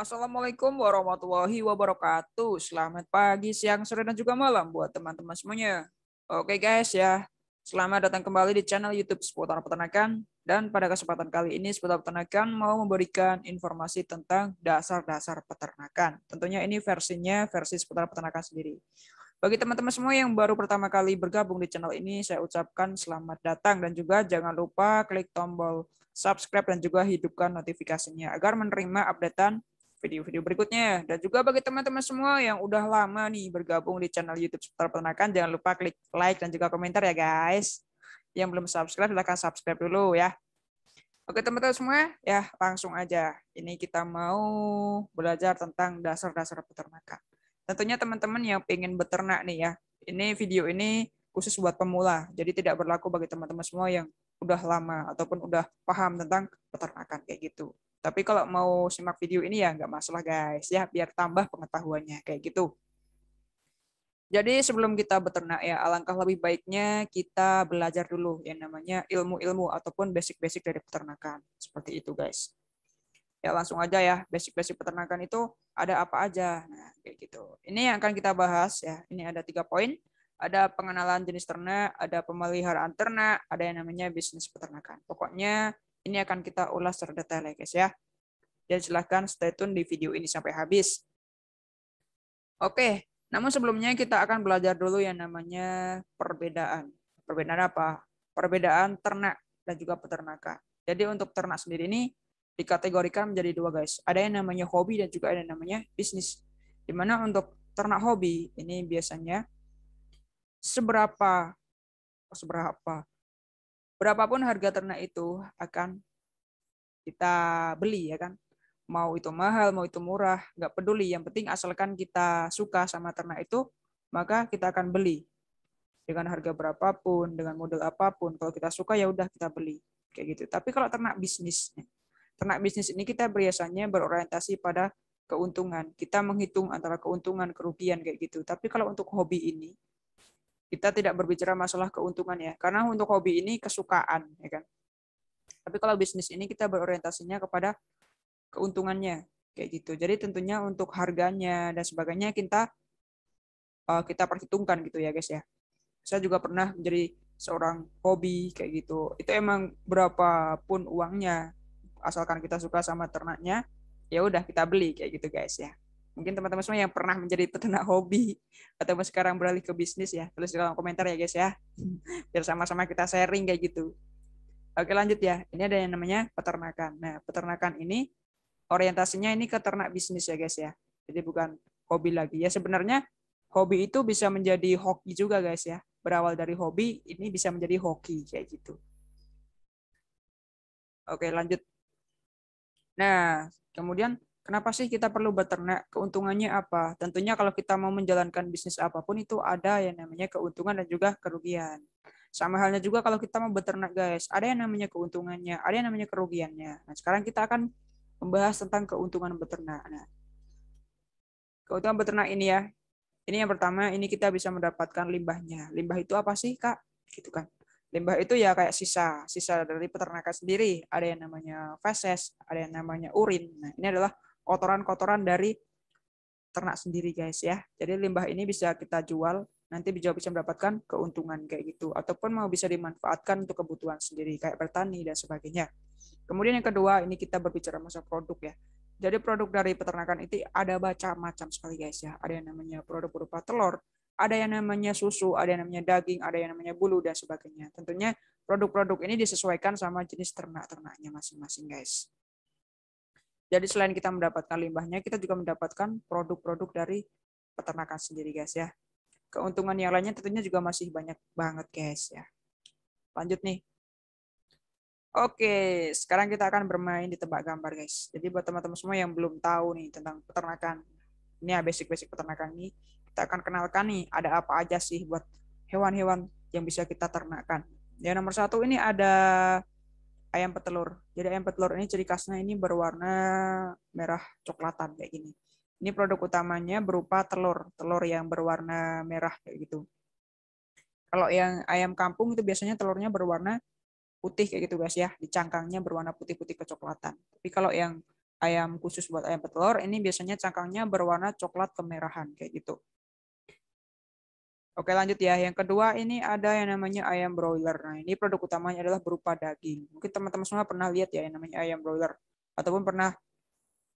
Assalamualaikum warahmatullahi wabarakatuh. Selamat pagi, siang, sore, dan juga malam buat teman-teman semuanya. Oke guys ya, selamat datang kembali di channel YouTube seputar peternakan. Dan pada kesempatan kali ini seputar peternakan mau memberikan informasi tentang dasar-dasar peternakan. Tentunya ini versinya versi seputar peternakan sendiri. Bagi teman-teman semua yang baru pertama kali bergabung di channel ini, saya ucapkan selamat datang dan juga jangan lupa klik tombol subscribe dan juga hidupkan notifikasinya agar menerima updatean video-video berikutnya. Dan juga bagi teman-teman semua yang udah lama nih bergabung di channel YouTube seputar peternakan, jangan lupa klik like dan juga komentar ya guys. Yang belum subscribe, silahkan subscribe dulu ya. Oke teman-teman semua, ya langsung aja. Ini kita mau belajar tentang dasar-dasar peternakan. Tentunya teman-teman yang pengen beternak nih ya, ini video ini khusus buat pemula, jadi tidak berlaku bagi teman-teman semua yang udah lama ataupun udah paham tentang peternakan kayak gitu. Tapi kalau mau simak video ini ya nggak masalah guys ya, biar tambah pengetahuannya kayak gitu. Jadi sebelum kita beternak ya, alangkah lebih baiknya kita belajar dulu yang namanya ilmu-ilmu ataupun basic-basic dari peternakan. Seperti itu guys. Ya langsung aja ya, basic-basic peternakan itu ada apa aja. Nah, kayak gitu. Ini yang akan kita bahas ya. Ini ada tiga poin. Ada pengenalan jenis ternak, ada pemeliharaan ternak, ada yang namanya bisnis peternakan. Pokoknya ini akan kita ulas secara detail ya guys ya. Dan silahkan stay tune di video ini sampai habis. Oke, namun sebelumnya kita akan belajar dulu yang namanya perbedaan. Perbedaan apa? Perbedaan ternak dan juga peternakan. Jadi untuk ternak sendiri ini dikategorikan menjadi dua guys. Ada yang namanya hobi dan juga ada yang namanya bisnis. Dimana untuk ternak hobi ini biasanya seberapa seberapa berapapun harga ternak itu akan kita beli ya kan mau itu mahal mau itu murah nggak peduli yang penting asalkan kita suka sama ternak itu maka kita akan beli dengan harga berapapun dengan model apapun kalau kita suka ya udah kita beli kayak gitu tapi kalau ternak bisnis ternak bisnis ini kita biasanya berorientasi pada keuntungan kita menghitung antara keuntungan kerugian kayak gitu tapi kalau untuk hobi ini kita tidak berbicara masalah keuntungan ya, karena untuk hobi ini kesukaan, ya kan. Tapi kalau bisnis ini kita berorientasinya kepada keuntungannya, kayak gitu. Jadi tentunya untuk harganya dan sebagainya kita eh, kita perhitungkan gitu ya guys ya. Saya juga pernah menjadi seorang hobi kayak gitu. Itu emang berapapun uangnya asalkan kita suka sama ternaknya, ya udah kita beli kayak gitu guys ya. Mungkin teman-teman semua yang pernah menjadi peternak hobi atau sekarang beralih ke bisnis ya, tulis di kolom komentar ya guys ya. Biar sama-sama kita sharing kayak gitu. Oke lanjut ya. Ini ada yang namanya peternakan. Nah, peternakan ini orientasinya ini ke ternak bisnis ya guys ya. Jadi bukan hobi lagi. Ya sebenarnya hobi itu bisa menjadi hoki juga guys ya. Berawal dari hobi ini bisa menjadi hoki kayak gitu. Oke lanjut. Nah, kemudian Kenapa sih kita perlu beternak? Keuntungannya apa? Tentunya kalau kita mau menjalankan bisnis apapun itu ada yang namanya keuntungan dan juga kerugian. Sama halnya juga kalau kita mau beternak guys, ada yang namanya keuntungannya, ada yang namanya kerugiannya. Nah, sekarang kita akan membahas tentang keuntungan beternak. Nah, keuntungan beternak ini ya. Ini yang pertama, ini kita bisa mendapatkan limbahnya. Limbah itu apa sih, Kak? Gitu kan. Limbah itu ya kayak sisa, sisa dari peternakan sendiri. Ada yang namanya feses, ada yang namanya urin. Nah, ini adalah kotoran-kotoran dari ternak sendiri guys ya. Jadi limbah ini bisa kita jual, nanti bisa bisa mendapatkan keuntungan kayak gitu ataupun mau bisa dimanfaatkan untuk kebutuhan sendiri kayak bertani dan sebagainya. Kemudian yang kedua, ini kita berbicara masalah produk ya. Jadi produk dari peternakan itu ada baca macam sekali guys ya. Ada yang namanya produk berupa telur, ada yang namanya susu, ada yang namanya daging, ada yang namanya bulu dan sebagainya. Tentunya produk-produk ini disesuaikan sama jenis ternak-ternaknya masing-masing guys. Jadi selain kita mendapatkan limbahnya, kita juga mendapatkan produk-produk dari peternakan sendiri, guys ya. Keuntungan yang lainnya tentunya juga masih banyak banget, guys ya. Lanjut nih. Oke, sekarang kita akan bermain di tebak gambar, guys. Jadi buat teman-teman semua yang belum tahu nih tentang peternakan, ini ya basic-basic peternakan ini, kita akan kenalkan nih ada apa aja sih buat hewan-hewan yang bisa kita ternakan? Yang nomor satu ini ada ayam petelur. Jadi ayam petelur ini ciri khasnya ini berwarna merah coklatan kayak gini. Ini produk utamanya berupa telur, telur yang berwarna merah kayak gitu. Kalau yang ayam kampung itu biasanya telurnya berwarna putih kayak gitu guys ya, di cangkangnya berwarna putih-putih kecoklatan. Tapi kalau yang ayam khusus buat ayam petelur ini biasanya cangkangnya berwarna coklat kemerahan kayak gitu. Oke lanjut ya. Yang kedua ini ada yang namanya ayam broiler. Nah ini produk utamanya adalah berupa daging. Mungkin teman-teman semua pernah lihat ya yang namanya ayam broiler. Ataupun pernah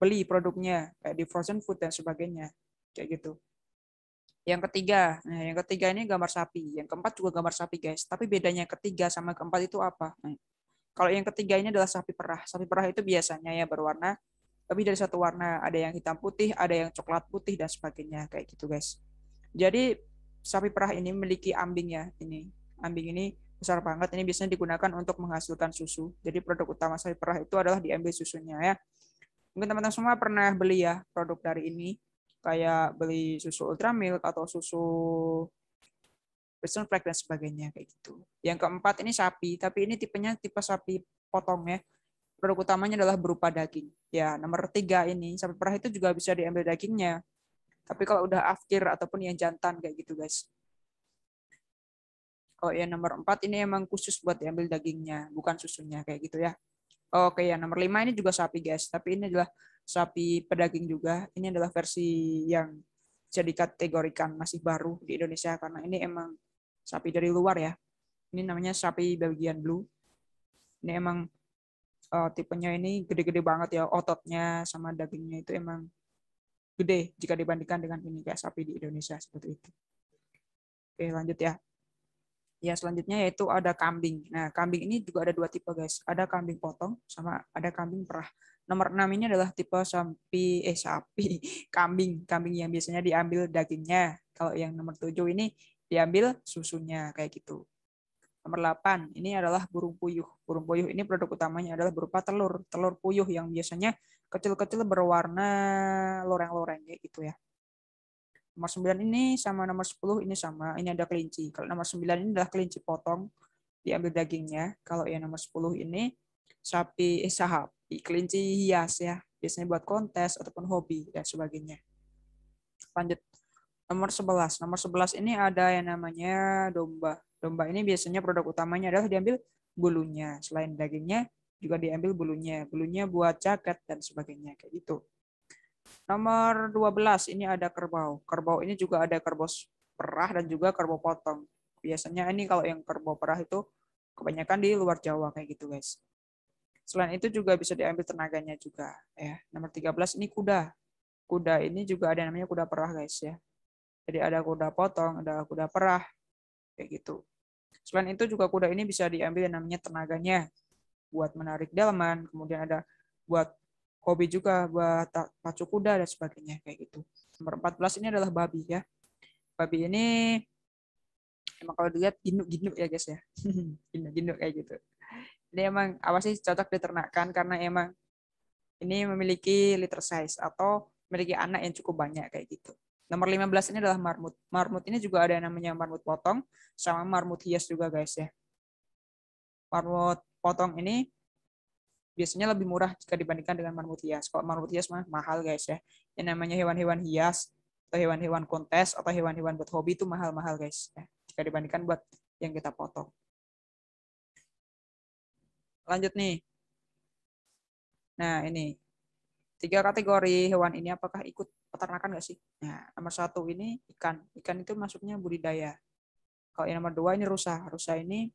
beli produknya kayak di frozen food dan sebagainya. Kayak gitu. Yang ketiga, nah yang ketiga ini gambar sapi. Yang keempat juga gambar sapi guys. Tapi bedanya yang ketiga sama keempat itu apa? Nah, kalau yang ketiga ini adalah sapi perah. Sapi perah itu biasanya ya berwarna lebih dari satu warna. Ada yang hitam putih, ada yang coklat putih dan sebagainya kayak gitu guys. Jadi sapi perah ini memiliki ambing ya ini ambing ini besar banget ini biasanya digunakan untuk menghasilkan susu jadi produk utama sapi perah itu adalah diambil susunya ya mungkin teman-teman semua pernah beli ya produk dari ini kayak beli susu ultramilk atau susu Western flag dan sebagainya kayak gitu yang keempat ini sapi tapi ini tipenya tipe sapi potong ya produk utamanya adalah berupa daging ya nomor tiga ini sapi perah itu juga bisa diambil dagingnya tapi kalau udah afkir ataupun yang jantan kayak gitu guys. Oh ya nomor empat ini emang khusus buat diambil dagingnya, bukan susunya kayak gitu ya. Oke ya nomor lima ini juga sapi guys, tapi ini adalah sapi pedaging juga. Ini adalah versi yang jadi kategorikan masih baru di Indonesia karena ini emang sapi dari luar ya. Ini namanya sapi bagian Blue. Ini emang uh, tipenya ini gede-gede banget ya ototnya sama dagingnya itu emang gede jika dibandingkan dengan ini kayak sapi di Indonesia seperti itu. Oke, lanjut ya. Ya, selanjutnya yaitu ada kambing. Nah, kambing ini juga ada dua tipe, guys. Ada kambing potong sama ada kambing perah. Nomor enam ini adalah tipe sapi eh sapi, kambing, kambing yang biasanya diambil dagingnya. Kalau yang nomor tujuh ini diambil susunya kayak gitu. Nomor delapan ini adalah burung puyuh. Burung puyuh ini produk utamanya adalah berupa telur, telur puyuh yang biasanya kecil-kecil berwarna loreng-loreng kayak gitu ya. Nomor 9 ini sama nomor 10 ini sama. Ini ada kelinci. Kalau nomor 9 ini adalah kelinci potong, diambil dagingnya. Kalau yang nomor 10 ini sapi eh, sahab kelinci hias ya. Biasanya buat kontes ataupun hobi dan sebagainya. Lanjut. Nomor 11. Nomor 11 ini ada yang namanya domba. Domba ini biasanya produk utamanya adalah diambil bulunya. Selain dagingnya, juga diambil bulunya, bulunya buat jaket dan sebagainya kayak gitu. Nomor 12 ini ada kerbau. Kerbau ini juga ada kerbau perah dan juga kerbau potong. Biasanya ini kalau yang kerbau perah itu kebanyakan di luar Jawa kayak gitu, guys. Selain itu juga bisa diambil tenaganya juga ya. Nomor 13 ini kuda. Kuda ini juga ada namanya kuda perah, guys ya. Jadi ada kuda potong, ada kuda perah kayak gitu. Selain itu juga kuda ini bisa diambil yang namanya tenaganya buat menarik dalaman, kemudian ada buat hobi juga buat pacu kuda dan sebagainya kayak gitu. Nomor 14 ini adalah babi ya. Babi ini emang kalau dilihat ginduk-ginduk ya guys ya. ginduk-ginduk kayak gitu. Ini emang apa sih cocok diternakkan karena emang ini memiliki litter size atau memiliki anak yang cukup banyak kayak gitu. Nomor 15 ini adalah marmut. Marmut ini juga ada yang namanya marmut potong sama marmut hias juga guys ya. Marmut potong ini biasanya lebih murah jika dibandingkan dengan marmut hias. Kalau marmut hias mah mahal guys ya. Yang namanya hewan-hewan hias atau hewan-hewan kontes atau hewan-hewan buat hobi itu mahal-mahal guys. Ya. Jika dibandingkan buat yang kita potong. Lanjut nih. Nah ini. Tiga kategori hewan ini apakah ikut peternakan nggak sih? Nah, nomor satu ini ikan. Ikan itu masuknya budidaya. Kalau yang nomor dua ini rusa. Rusa ini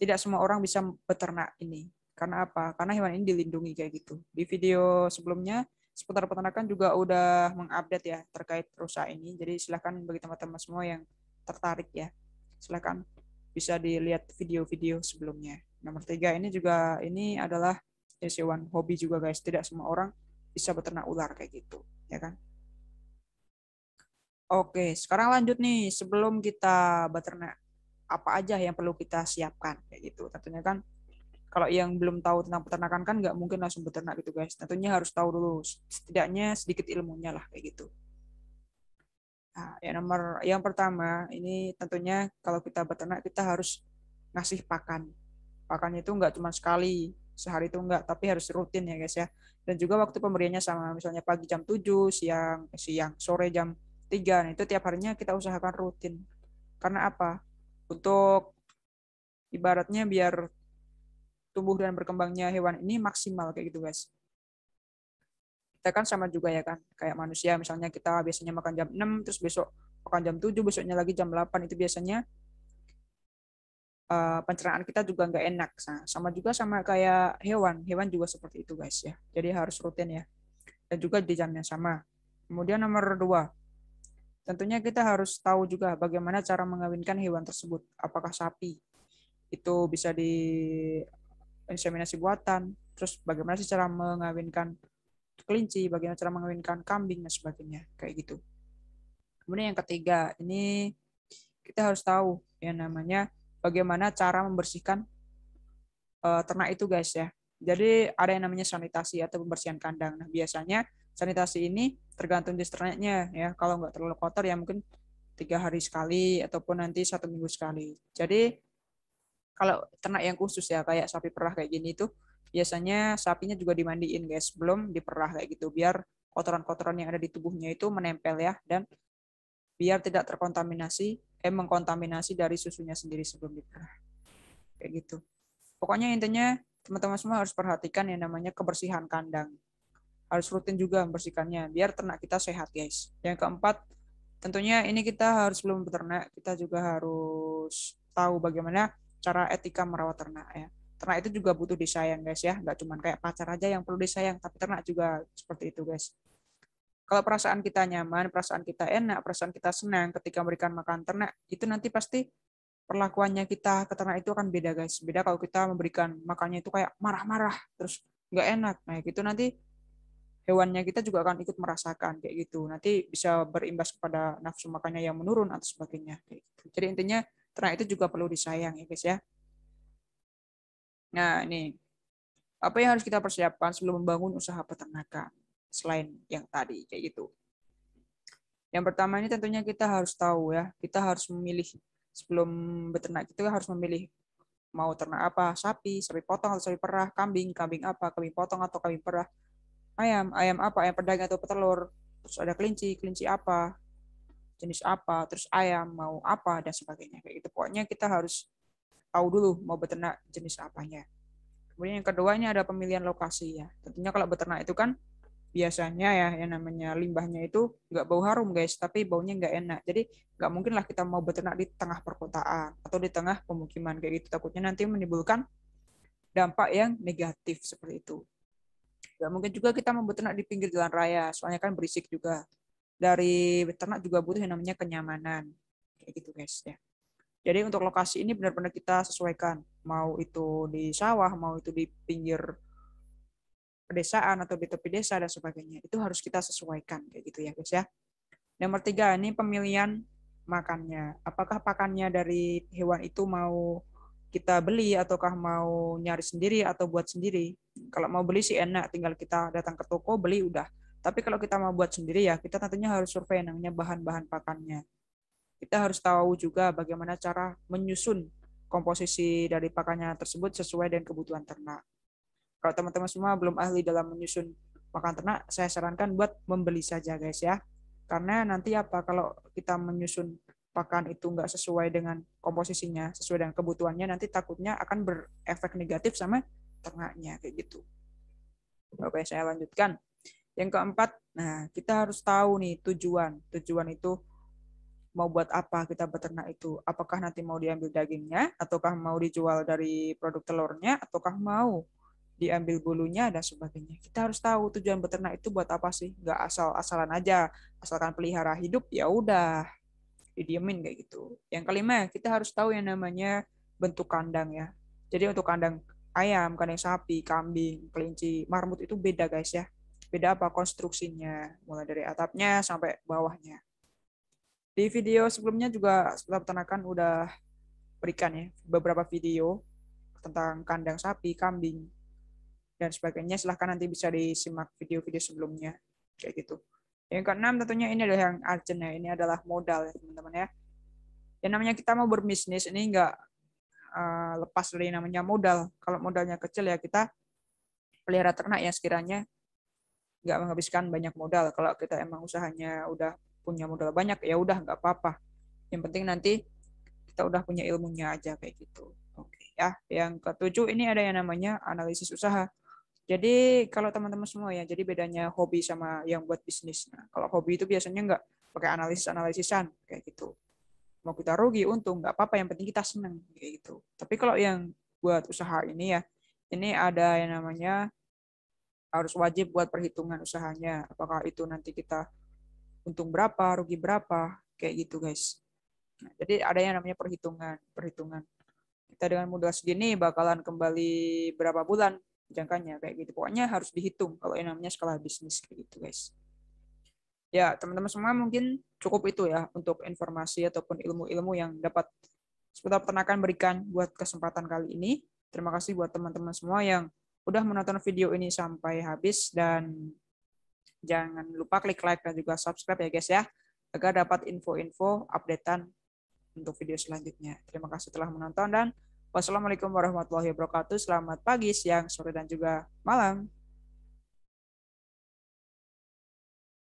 tidak semua orang bisa beternak ini. Karena apa? Karena hewan ini dilindungi kayak gitu. Di video sebelumnya seputar peternakan juga udah mengupdate ya terkait rusa ini. Jadi silahkan bagi teman-teman semua yang tertarik ya, silahkan bisa dilihat video-video sebelumnya. Nomor tiga ini juga ini adalah jenis hewan hobi juga guys. Tidak semua orang bisa beternak ular kayak gitu, ya kan? Oke, sekarang lanjut nih. Sebelum kita beternak apa aja yang perlu kita siapkan kayak gitu. Tentunya kan kalau yang belum tahu tentang peternakan kan nggak mungkin langsung beternak gitu guys. Tentunya harus tahu dulu setidaknya sedikit ilmunya lah kayak gitu. Nah, yang nomor yang pertama ini tentunya kalau kita beternak kita harus ngasih pakan. pakan itu nggak cuma sekali sehari itu enggak, tapi harus rutin ya guys ya. Dan juga waktu pemberiannya sama misalnya pagi jam 7, siang siang sore jam 3. Nah, itu tiap harinya kita usahakan rutin. Karena apa? untuk ibaratnya biar tumbuh dan berkembangnya hewan ini maksimal kayak gitu guys. Kita kan sama juga ya kan, kayak manusia misalnya kita biasanya makan jam 6, terus besok makan jam 7, besoknya lagi jam 8, itu biasanya uh, pencernaan kita juga nggak enak. Nah, sama juga sama kayak hewan, hewan juga seperti itu guys ya. Jadi harus rutin ya. Dan juga di jam yang sama. Kemudian nomor dua, Tentunya kita harus tahu juga bagaimana cara mengawinkan hewan tersebut. Apakah sapi itu bisa di inseminasi buatan, terus bagaimana sih cara mengawinkan kelinci, bagaimana cara mengawinkan kambing dan sebagainya, kayak gitu. Kemudian yang ketiga, ini kita harus tahu yang namanya bagaimana cara membersihkan uh, ternak itu guys ya. Jadi ada yang namanya sanitasi atau pembersihan kandang. Nah, biasanya sanitasi ini tergantung disternetnya ya. Kalau nggak terlalu kotor ya mungkin tiga hari sekali ataupun nanti satu minggu sekali. Jadi kalau ternak yang khusus ya kayak sapi perah kayak gini itu biasanya sapinya juga dimandiin guys belum diperah kayak gitu biar kotoran-kotoran yang ada di tubuhnya itu menempel ya dan biar tidak terkontaminasi eh mengkontaminasi dari susunya sendiri sebelum diperah kayak gitu pokoknya intinya teman-teman semua harus perhatikan yang namanya kebersihan kandang harus rutin juga membersihkannya biar ternak kita sehat guys. Yang keempat, tentunya ini kita harus belum beternak, kita juga harus tahu bagaimana cara etika merawat ternak ya. Ternak itu juga butuh disayang guys ya, nggak cuma kayak pacar aja yang perlu disayang, tapi ternak juga seperti itu guys. Kalau perasaan kita nyaman, perasaan kita enak, perasaan kita senang ketika memberikan makan ternak, itu nanti pasti perlakuannya kita ke ternak itu akan beda guys. Beda kalau kita memberikan makannya itu kayak marah-marah, terus nggak enak. Nah itu nanti hewannya kita juga akan ikut merasakan kayak gitu. Nanti bisa berimbas kepada nafsu makannya yang menurun atau sebagainya gitu. Jadi intinya ternak itu juga perlu disayang ya guys ya. Nah, ini apa yang harus kita persiapkan sebelum membangun usaha peternakan selain yang tadi kayak gitu. Yang pertama ini tentunya kita harus tahu ya, kita harus memilih sebelum beternak itu harus memilih mau ternak apa, sapi, sapi potong atau sapi perah, kambing, kambing apa, kambing potong atau kambing perah, ayam ayam apa ayam pedagang atau petelur terus ada kelinci kelinci apa jenis apa terus ayam mau apa dan sebagainya kayak gitu pokoknya kita harus tahu dulu mau beternak jenis apanya kemudian yang keduanya ada pemilihan lokasi ya tentunya kalau beternak itu kan biasanya ya yang namanya limbahnya itu nggak bau harum guys tapi baunya nggak enak jadi nggak mungkin lah kita mau beternak di tengah perkotaan atau di tengah pemukiman kayak gitu takutnya nanti menimbulkan dampak yang negatif seperti itu Gak mungkin juga kita membeternak di pinggir jalan raya, soalnya kan berisik juga. Dari beternak juga butuh yang namanya kenyamanan. Kayak gitu guys ya. Jadi untuk lokasi ini benar-benar kita sesuaikan. Mau itu di sawah, mau itu di pinggir pedesaan atau di tepi desa dan sebagainya. Itu harus kita sesuaikan kayak gitu ya guys ya. Nomor tiga ini pemilihan makannya. Apakah pakannya dari hewan itu mau kita beli ataukah mau nyari sendiri atau buat sendiri. Kalau mau beli sih enak, tinggal kita datang ke toko beli udah. Tapi kalau kita mau buat sendiri ya kita tentunya harus survei namanya bahan-bahan pakannya. Kita harus tahu juga bagaimana cara menyusun komposisi dari pakannya tersebut sesuai dengan kebutuhan ternak. Kalau teman-teman semua belum ahli dalam menyusun pakan ternak, saya sarankan buat membeli saja guys ya. Karena nanti apa kalau kita menyusun pakan itu nggak sesuai dengan komposisinya, sesuai dengan kebutuhannya, nanti takutnya akan berefek negatif sama ternaknya kayak gitu. Oke, saya lanjutkan. Yang keempat, nah kita harus tahu nih tujuan. Tujuan itu mau buat apa kita beternak itu? Apakah nanti mau diambil dagingnya, ataukah mau dijual dari produk telurnya, ataukah mau diambil bulunya dan sebagainya. Kita harus tahu tujuan beternak itu buat apa sih? Gak asal-asalan aja, asalkan pelihara hidup ya udah didiemin kayak gitu. Yang kelima, kita harus tahu yang namanya bentuk kandang ya. Jadi untuk kandang ayam, kandang sapi, kambing, kelinci, marmut itu beda guys ya. Beda apa konstruksinya, mulai dari atapnya sampai bawahnya. Di video sebelumnya juga peternakan udah berikan ya beberapa video tentang kandang sapi, kambing, dan sebagainya. Silahkan nanti bisa disimak video-video sebelumnya. Kayak gitu. Yang keenam tentunya ini adalah yang urgent ya. Ini adalah modal ya teman-teman ya. Yang namanya kita mau berbisnis ini enggak uh, eh, lepas dari namanya modal. Kalau modalnya kecil ya kita pelihara ternak ya sekiranya enggak menghabiskan banyak modal. Kalau kita emang usahanya udah punya modal banyak ya udah enggak apa-apa. Yang penting nanti kita udah punya ilmunya aja kayak gitu. Oke ya. Yang ketujuh ini ada yang namanya analisis usaha. Jadi kalau teman-teman semua ya, jadi bedanya hobi sama yang buat bisnis. Nah, kalau hobi itu biasanya nggak pakai analisis-analisisan kayak gitu. Mau kita rugi, untung, nggak apa-apa. Yang penting kita seneng kayak gitu. Tapi kalau yang buat usaha ini ya, ini ada yang namanya harus wajib buat perhitungan usahanya. Apakah itu nanti kita untung berapa, rugi berapa, kayak gitu guys. Nah, jadi ada yang namanya perhitungan, perhitungan. Kita dengan modal segini bakalan kembali berapa bulan jangkanya kayak gitu. Pokoknya harus dihitung kalau yang namanya skala bisnis kayak gitu, guys. Ya, teman-teman semua mungkin cukup itu ya untuk informasi ataupun ilmu-ilmu yang dapat seputar peternakan berikan buat kesempatan kali ini. Terima kasih buat teman-teman semua yang udah menonton video ini sampai habis dan jangan lupa klik like dan juga subscribe ya guys ya agar dapat info-info updatean untuk video selanjutnya. Terima kasih telah menonton dan Wassalamualaikum warahmatullahi wabarakatuh. Selamat pagi, siang, sore, dan juga malam.